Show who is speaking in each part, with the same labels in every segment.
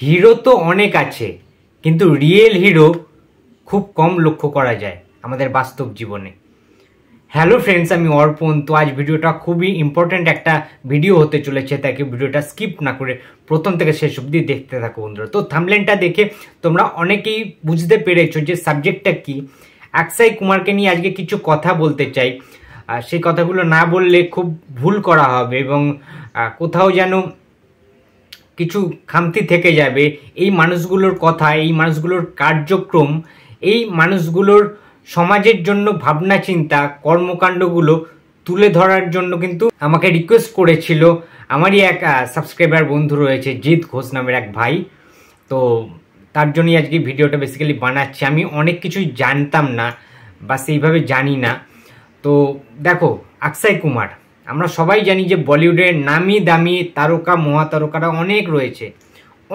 Speaker 1: hero তো অনেক আছে কিন্তু রিয়েল হিরো খুব কম লক্ষ্য করা যায় আমাদের বাস্তব জীবনে হ্যালো ফ্রেন্ডস আমি অর্পণ তো আজ ভিডিওটা খুবই ইম্পর্ট্যান্ট একটা ভিডিও হতে চলেছে তাকে ভিডিওটা স্কিপ না করে প্রথম থেকে শেষ অব্দি দেখতে থাকো বন্ধুরা তো থামলেনটা দেখে তোমরা অনেকেই বুঝতে পেরেছো যে সাবজেক্টটা কি অক্ষয় কুমারকে নিয়ে আজকে কিছু কথা বলতে চাই সেই কথাগুলো না বললে খুব ভুল করা হবে এবং কোথাও যেন কিছু খামতি থেকে যাবে এই মানুষগুলোর কথা এই মানুষগুলোর কার্যক্রম এই মানুষগুলোর সমাজের জন্য ভাবনা চিন্তা কর্মকাণ্ডগুলো তুলে ধরার জন্য কিন্তু আমাকে রিকোয়েস্ট করেছিল আমারই এক সাবস্ক্রাইবার বন্ধু রয়েছে জিৎ ঘোষ নামের এক ভাই তো তার জন্যই আজকে ভিডিওটা বেসিক্যালি বানাচ্ছি আমি অনেক কিছুই জানতাম না বা সেইভাবে জানি না তো দেখো আকসাই কুমার আমরা সবাই জানি যে বলিউডের নামি দামি তারকা মহাতারকারা অনেক রয়েছে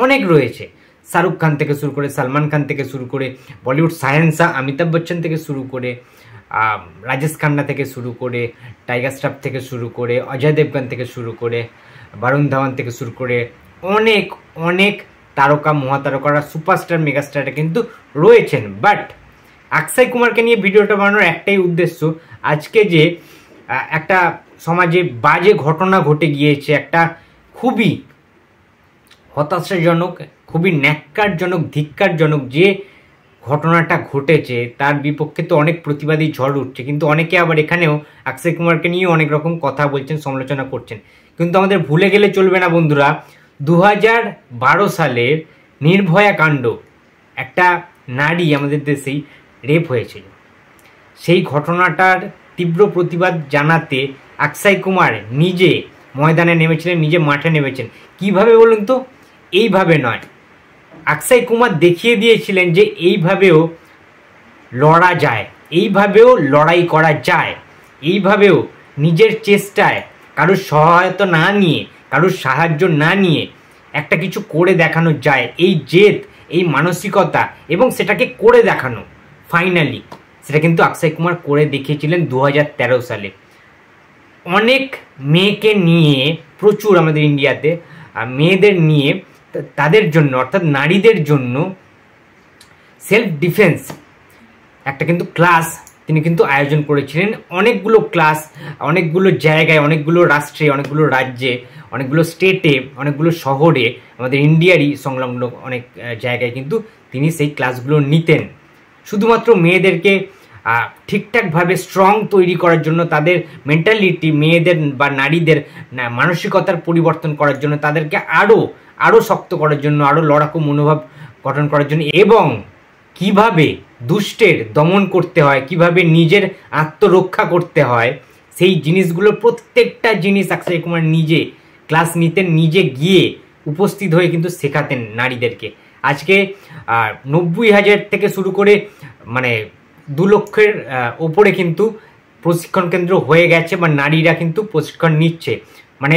Speaker 1: অনেক রয়েছে শাহরুখ খান থেকে শুরু করে সালমান খান থেকে শুরু করে বলিউড সায়েন্সা অমিতাভ বচ্চন থেকে শুরু করে রাজেশ খান্না থেকে শুরু করে টাইগার স্টাফ থেকে শুরু করে অজয় দেবগান থেকে শুরু করে বারুণ ধাওয়ান থেকে শুরু করে অনেক অনেক তারকা মহাতারকারা সুপারস্টার মেগাস্টাররা কিন্তু রয়েছেন বাট অক্ষয় কুমারকে নিয়ে ভিডিওটা বানানোর একটাই উদ্দেশ্য আজকে যে একটা সমাজে বাজে ঘটনা ঘটে গিয়েছে একটা খুবই হতাশাজনক খুবই ন্যাক্কারজনক ধিক্কারজনক যে ঘটনাটা ঘটেছে তার বিপক্ষে তো অনেক প্রতিবাদী ঝড় উঠছে কিন্তু অনেকে আবার এখানেও অক্ষয় কুমারকে নিয়ে অনেক রকম কথা বলছেন সমালোচনা করছেন কিন্তু আমাদের ভুলে গেলে চলবে না বন্ধুরা দু হাজার সালের নির্ভয়া কাণ্ড একটা নারী আমাদের দেশেই রেপ হয়েছিল সেই ঘটনাটার তীব্র প্রতিবাদ জানাতে অক্ষয় কুমার নিজে ময়দানে নেমেছিলেন নিজে মাঠে নেমেছেন কিভাবে বলুন তো এইভাবে নয় অক্ষয় কুমার দেখিয়ে দিয়েছিলেন যে এইভাবেও লড়া যায় এইভাবেও লড়াই করা যায় এইভাবেও নিজের চেষ্টায় কারোর সহায়তা না নিয়ে কারোর সাহায্য না নিয়ে একটা কিছু করে দেখানো যায় এই জেদ এই মানসিকতা এবং সেটাকে করে দেখানো ফাইনালি সেটা কিন্তু অক্ষয় কুমার করে দেখিয়েছিলেন দু সালে অনেক মেয়েকে নিয়ে প্রচুর আমাদের ইন্ডিয়াতে মেয়েদের নিয়ে তাদের জন্য অর্থাৎ নারীদের জন্য সেলফ ডিফেন্স একটা কিন্তু ক্লাস তিনি কিন্তু আয়োজন করেছিলেন অনেকগুলো ক্লাস অনেকগুলো জায়গায় অনেকগুলো রাষ্ট্রে অনেকগুলো রাজ্যে অনেকগুলো স্টেটে অনেকগুলো শহরে আমাদের ইন্ডিয়ারই সংলগ্ন অনেক জায়গায় কিন্তু তিনি সেই ক্লাসগুলো নিতেন শুধুমাত্র মেয়েদেরকে ঠিকঠাকভাবে স্ট্রং তৈরি করার জন্য তাদের মেন্টালিটি মেয়েদের বা নারীদের মানসিকতার পরিবর্তন করার জন্য তাদেরকে আরও আরও শক্ত করার জন্য আরও লড়াকু মনোভাব গঠন করার জন্য এবং কিভাবে দুষ্টের দমন করতে হয় কিভাবে নিজের আত্মরক্ষা করতে হয় সেই জিনিসগুলো প্রত্যেকটা জিনিস অক্ষয় কুমার নিজে ক্লাস নিতেন নিজে গিয়ে উপস্থিত হয়ে কিন্তু শেখাতেন নারীদেরকে আজকে নব্বই হাজার থেকে শুরু করে মানে দু লক্ষের ওপরে কিন্তু প্রশিক্ষণ কেন্দ্র হয়ে গেছে বা নারীরা কিন্তু প্রশিক্ষণ নিচ্ছে মানে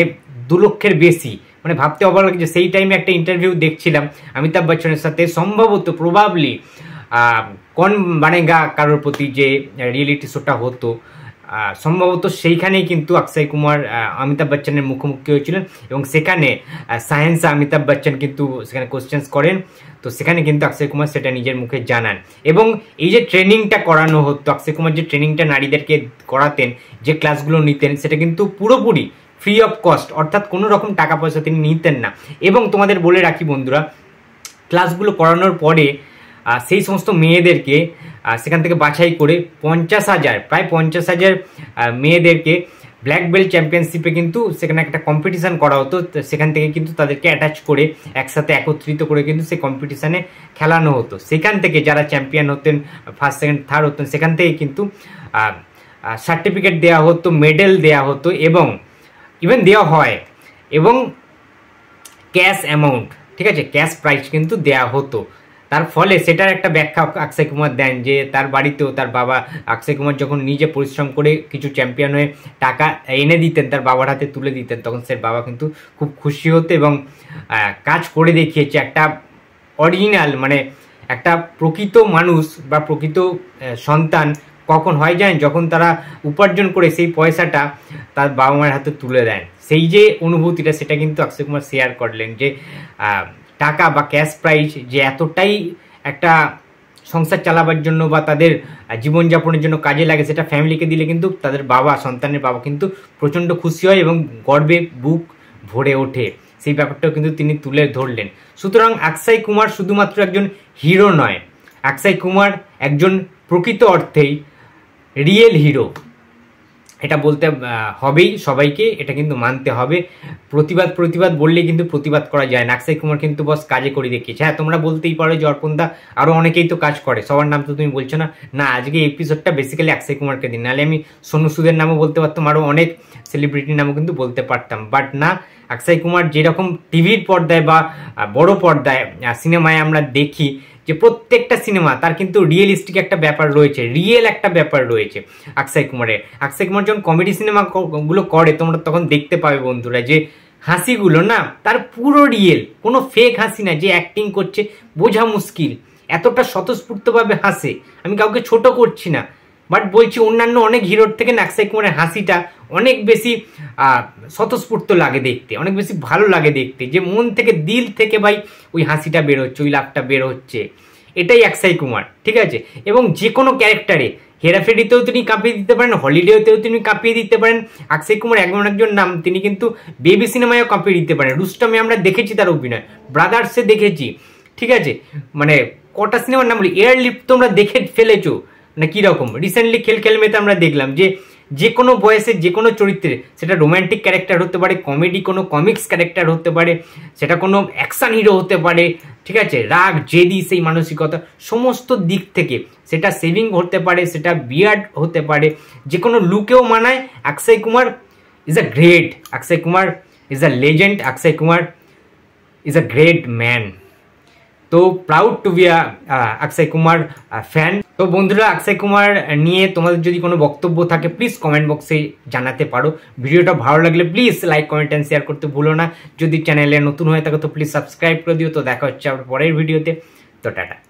Speaker 1: দু লক্ষের বেশি মানে ভাবতে অবাক লাগে যে সেই টাইমে একটা ইন্টারভিউ দেখছিলাম অমিতাভ বচ্চনের সাথে সম্ভবত প্রবাবলি কোন বানেগা কারোর প্রতি যে রিয়েলিটি শোটা হতো সম্ভবত সেইখানেই কিন্তু অক্ষয় কুমার অমিতাভ বচ্চনের মুখোমুখি হয়েছিলেন এবং সেখানে সায়েন্স অমিতাভ বচ্চন কিন্তু সেখানে কোশ্চেন্স করেন তো সেখানে কিন্তু অক্ষয় কুমার সেটা নিজের মুখে জানান এবং এই যে ট্রেনিংটা করানো হতো অক্ষয় কুমার যে ট্রেনিংটা নারীদেরকে করাতেন যে ক্লাসগুলো নিতেন সেটা কিন্তু পুরোপুরি ফ্রি অফ কস্ট অর্থাৎ কোনো রকম টাকা পয়সা তিনি নিতেন না এবং তোমাদের বলে রাখি বন্ধুরা ক্লাসগুলো করানোর পরে সেই সমস্ত মেয়েদেরকে সেখান থেকে বাছাই করে পঞ্চাশ হাজার প্রায় পঞ্চাশ হাজার মেয়েদেরকে ব্ল্যাক বেল্ট চ্যাম্পিয়নশিপে কিন্তু সেখানে একটা কম্পিটিশান করা হতো সেখান থেকে কিন্তু তাদেরকে অ্যাটাচ করে একসাথে একত্রিত করে কিন্তু সেই কম্পিটিশানে খেলানো হতো সেখান থেকে যারা চ্যাম্পিয়ন হতেন ফার্স্ট সেকেন্ড থার্ড হতেন সেখান থেকে কিন্তু সার্টিফিকেট দেওয়া হতো মেডেল দেওয়া হতো এবং ইভেন দেওয়া হয় এবং ক্যাশ অ্যামাউন্ট ঠিক আছে ক্যাশ প্রাইজ কিন্তু দেওয়া হতো তার ফলে সেটার একটা ব্যাখ্যা অক্ষয় কুমার দেন যে তার বাড়িতেও তার বাবা অক্ষয় কুমার যখন নিজে পরিশ্রম করে কিছু চ্যাম্পিয়ন হয়ে টাকা এনে দিতেন তার বাবার হাতে তুলে দিতেন তখন সে বাবা কিন্তু খুব খুশি হতো এবং কাজ করে দেখিয়েছে একটা অরিজিনাল মানে একটা প্রকৃত মানুষ বা প্রকৃত সন্তান কখন হয় যায় যখন তারা উপার্জন করে সেই পয়সাটা তার বাবা মায়ের হাতে তুলে দেন সেই যে অনুভূতিটা সেটা কিন্তু অক্ষয় কুমার শেয়ার করলেন যে টাকা বা ক্যাশ প্রাইজ যে এতটাই একটা সংসার চালাবার জন্য বা তাদের জীবনযাপনের জন্য কাজে লাগে সেটা ফ্যামিলিকে দিলে কিন্তু তাদের বাবা সন্তানের বাবা কিন্তু প্রচণ্ড খুশি হয় এবং গর্বে বুক ভরে ওঠে সেই ব্যাপারটাও কিন্তু তিনি তুলে ধরলেন সুতরাং অক্ষয় কুমার শুধুমাত্র একজন হিরো নয় অক্ষয় কুমার একজন প্রকৃত অর্থেই রিয়েল হিরো এটা বলতে হবেই সবাইকে এটা কিন্তু মানতে হবে প্রতিবাদ প্রতিবাদ বললে কিন্তু প্রতিবাদ করা যায় না অক্ষয় কুমার কিন্তু বস কাজে করে দেখিয়েছে হ্যাঁ তোমরা বলতেই পারো যে অর্পণদা আরও অনেকেই তো কাজ করে সবার নাম তো তুমি বলছো না না আজকে এপিসোডটা বেসিক্যালি অক্ষয় কুমারকে দিন নাহলে আমি সোনু সুদের নামও বলতে পারতাম আরও অনেক সেলিব্রিটির নামও কিন্তু বলতে পারতাম বাট না অক্ষয় কুমার যেরকম টিভির পর্দায় বা বড় পর্দায় সিনেমায় আমরা দেখি যে প্রত্যেকটা সিনেমা তার কিন্তু রিয়েলিস্টিক একটা ব্যাপার রয়েছে রিয়েল একটা ব্যাপার রয়েছে অক্ষয় কুমারের অক্ষয় কুমার যখন কমেডি সিনেমাগুলো করে তোমরা তখন দেখতে পাবে বন্ধুরা যে হাসিগুলো না তার পুরো রিয়েল কোনো ফেক হাসি না যে অ্যাক্টিং করছে বোঝা মুশকিল এতটা স্বতঃস্ফূর্তভাবে হাসে আমি কাউকে ছোট করছি না বাট বলছি অন্যান্য অনেক হিরোর থেকে না অক্ষয় কুমারের হাসিটা অনেক বেশি স্বতঃস্ফূর্ত লাগে দেখতে অনেক বেশি ভালো লাগে দেখতে যে মন থেকে দিল থেকে ভাই ওই হাসিটা বেরোচ্ছে ওই লাভটা হচ্ছে এটাই অক্ষয় কুমার ঠিক আছে এবং যে কোনো ক্যারেক্টারে হেরাফেরিতেও তিনি কাঁপিয়ে দিতে পারেন হলিডেতেও তিনি কাঁপিয়ে দিতে পারেন অক্ষয় কুমার এমন একজন নাম তিনি কিন্তু বেবি সিনেমায়ও কাঁপিয়ে দিতে পারেন রুস্টমে আমরা দেখেছি তার অভিনয় ব্রাদার্সে দেখেছি ঠিক আছে মানে কটা সিনেমার নাম বলি এয়ার লিফ্ট তোমরা দেখে ফেলেছো না মানে কীরকম রিসেন্টলি খেল খেলমেতে আমরা দেখলাম যে যে কোনো বয়সে যে কোনো চরিত্রে সেটা রোম্যান্টিক ক্যারেক্টার হতে পারে কমেডি কোনো কমিক্স ক্যারেক্টার হতে পারে সেটা কোনো অ্যাকশান হিরো হতে পারে ঠিক আছে রাগ জেদি সেই মানসিকতা সমস্ত দিক থেকে সেটা সেভিং হতে পারে সেটা বিয়ার্ড হতে পারে যে কোনো লুকেও মানায় Akshay Kumar is a great Akshay Kumar is a legend Akshay Kumar is a great man তো proud to be a Akshay Kumar fan তো বন্ধুরা অক্ষয় কুমার নিয়ে তোমাদের যদি কোনো বক্তব্য থাকে প্লিজ কমেন্ট বক্সে জানাতে পারো ভিডিওটা ভালো লাগলে please like comment and share করতে ভুলো না যদি চ্যানেলে নতুন হয়ে থাকো তো প্লিজ সাবস্ক্রাইব করে দিও তো দেখা হচ্ছে আবার পরের ভিডিওতে তো টাটা